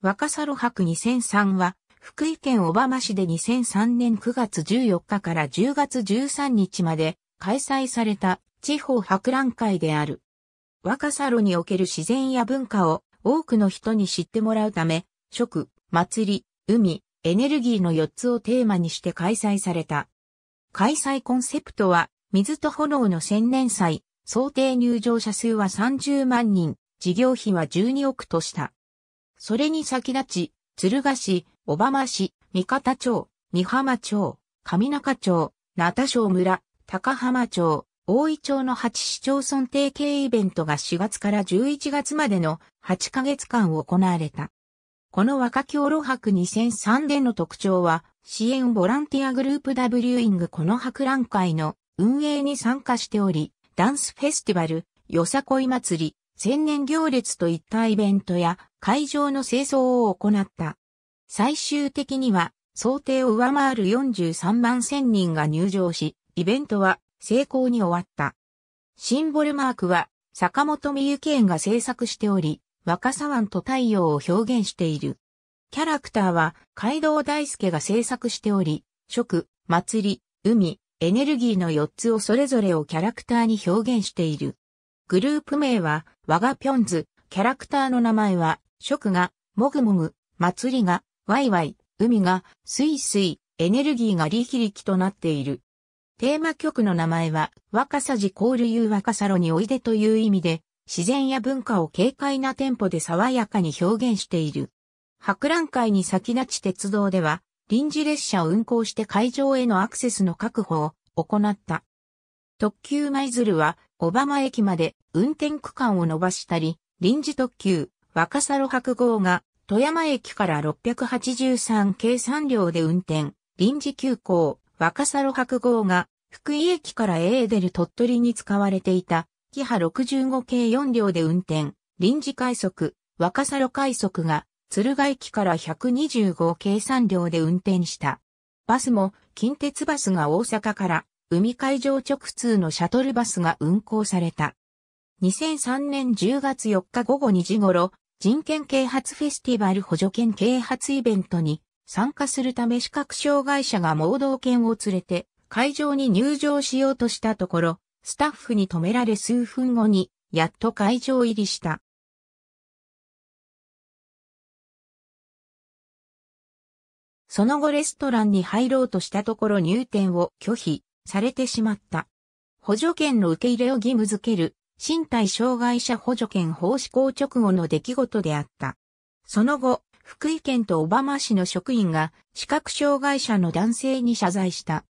若狭路博2003は、福井県小浜市で2003年9月14日から10月13日まで開催された地方博覧会である。若狭路における自然や文化を多くの人に知ってもらうため、食、祭り、海、エネルギーの4つをテーマにして開催された。開催コンセプトは、水と炎の千年祭、想定入場者数は30万人、事業費は12億とした。それに先立ち、鶴ヶ市、小浜市、三方町、三浜町、上中町、那田小村、高浜町、大井町の8市町村提携イベントが4月から11月までの8ヶ月間行われた。この若京路博2003での特徴は、支援ボランティアグループ W イングこの博覧会の運営に参加しており、ダンスフェスティバル、よさこい祭り、千年行列といったイベントや会場の清掃を行った。最終的には想定を上回る43万千人が入場し、イベントは成功に終わった。シンボルマークは坂本美由紀園が制作しており、若狭湾と太陽を表現している。キャラクターは街道大輔が制作しており、食、祭り、海、エネルギーの4つをそれぞれをキャラクターに表現している。グループ名は、我がぴょんず、キャラクターの名前は、食が、もぐもぐ、祭りが、ワイワイ、海が、スイスイ、エネルギーがリキリキとなっている。テーマ曲の名前は、若さじコールユー若さろにおいでという意味で、自然や文化を軽快なテンポで爽やかに表現している。博覧会に先立ち鉄道では、臨時列車を運行して会場へのアクセスの確保を行った。特急舞鶴は小浜駅まで運転区間を伸ばしたり、臨時特急、若狭路白号が富山駅から683計3両で運転、臨時急行、若狭路白号が福井駅からエーデル鳥取に使われていた、キハ65系4両で運転、臨時快速、若狭路快速が敦賀駅から125系3両で運転した。バスも近鉄バスが大阪から海海上直通のシャトルバスが運行された。2003年10月4日午後2時頃、人権啓発フェスティバル補助犬啓発イベントに参加するため視覚障害者が盲導犬を連れて会場に入場しようとしたところ、スタッフに止められ数分後に、やっと会場入りした。その後レストランに入ろうとしたところ入店を拒否。されてしまった。補助券の受け入れを義務付ける身体障害者補助券法施行直後の出来事であった。その後、福井県と小浜市の職員が視覚障害者の男性に謝罪した。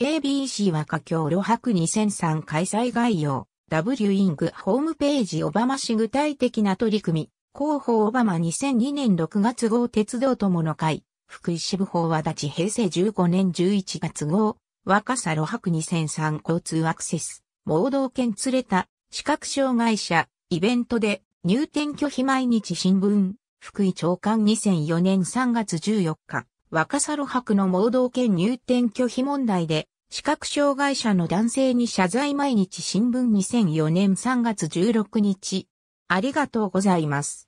ABC は佳境露白2003開催概要、W イングホームページ小浜市具体的な取り組み、広報小浜2002年6月号鉄道友の会、福井支部法は立ち平成15年11月号、若さ路白2003交通アクセス、盲導犬連れた、視覚障害者、イベントで、入店拒否毎日新聞、福井長官2004年3月14日、若さ路白の盲導犬入店拒否問題で、視覚障害者の男性に謝罪毎日新聞2004年3月16日。ありがとうございます。